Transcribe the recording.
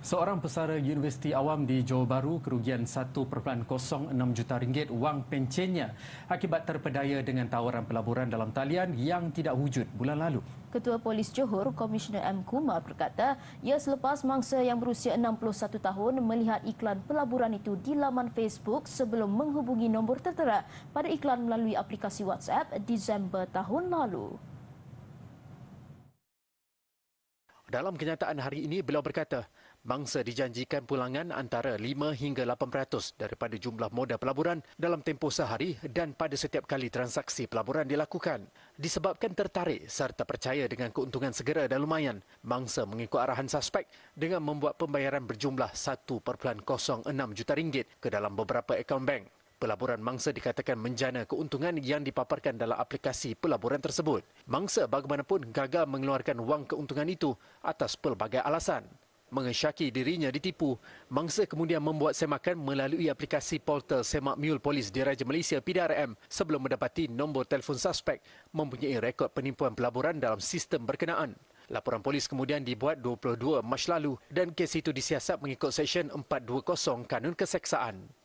Seorang pesara Universiti Awam di Johor Bahru kerugian 1.06 juta ringgit wang pencennya akibat terpedaya dengan tawaran pelaburan dalam talian yang tidak wujud bulan lalu. Ketua Polis Johor, Komisioner M. Kumar berkata, ia selepas mangsa yang berusia 61 tahun melihat iklan pelaburan itu di laman Facebook sebelum menghubungi nombor tertera pada iklan melalui aplikasi WhatsApp Disember tahun lalu. Dalam kenyataan hari ini, beliau berkata, mangsa dijanjikan pulangan antara 5 hingga 8% daripada jumlah modal pelaburan dalam tempoh sehari dan pada setiap kali transaksi pelaburan dilakukan. Disebabkan tertarik serta percaya dengan keuntungan segera dan lumayan, mangsa mengikut arahan suspek dengan membuat pembayaran berjumlah 1.06 juta ringgit ke dalam beberapa akaun bank. Pelaburan mangsa dikatakan menjana keuntungan yang dipaparkan dalam aplikasi pelaburan tersebut. Mangsa bagaimanapun gagal mengeluarkan wang keuntungan itu atas pelbagai alasan. Mengesyaki dirinya ditipu, mangsa kemudian membuat semakan melalui aplikasi portal Semak Mul Polis di Raja Malaysia PDRM sebelum mendapati nombor telefon suspek mempunyai rekod penipuan pelaburan dalam sistem berkenaan. Laporan polis kemudian dibuat 22 Mac lalu dan kes itu disiasat mengikut Seksyen 420 Kanun Keseksaan.